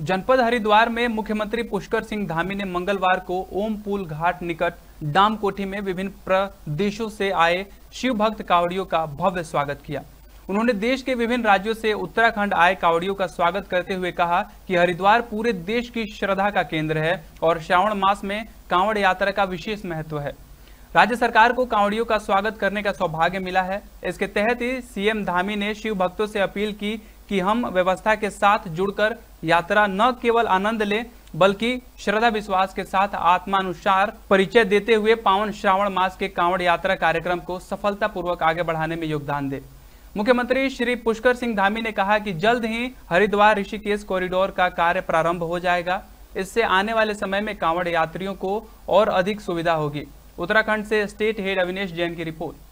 जनपद हरिद्वार में मुख्यमंत्री पुष्कर सिंह धामी ने मंगलवार को ओमपुल घाट निकट डाम कोठी में विभिन्न प्रदेशों से आए शिव भक्त कावड़ियों का भव्य स्वागत किया उन्होंने देश के विभिन्न राज्यों से उत्तराखंड आए कावड़ियों का स्वागत करते हुए कहा कि हरिद्वार पूरे देश की श्रद्धा का केंद्र है और श्रावण मास में कांवड़ यात्रा का विशेष महत्व है राज्य सरकार को कांवड़ियों का स्वागत करने का सौभाग्य मिला है इसके तहत ही सीएम धामी ने शिव भक्तों से अपील की कि हम व्यवस्था के साथ जुड़कर यात्रा न केवल आनंद ले बल्कि श्रद्धा विश्वास के साथ आत्मानुसार परिचय देते हुए पावन श्रावण मास के कांवड़ यात्रा कार्यक्रम को सफलतापूर्वक आगे बढ़ाने में योगदान दे मुख्यमंत्री श्री पुष्कर सिंह धामी ने कहा कि जल्द ही हरिद्वार ऋषिकेश कॉरिडोर का कार्य प्रारंभ हो जाएगा इससे आने वाले समय में कांवड़ यात्रियों को और अधिक सुविधा होगी उत्तराखंड से स्टेट हेड अविनेश जैन की रिपोर्ट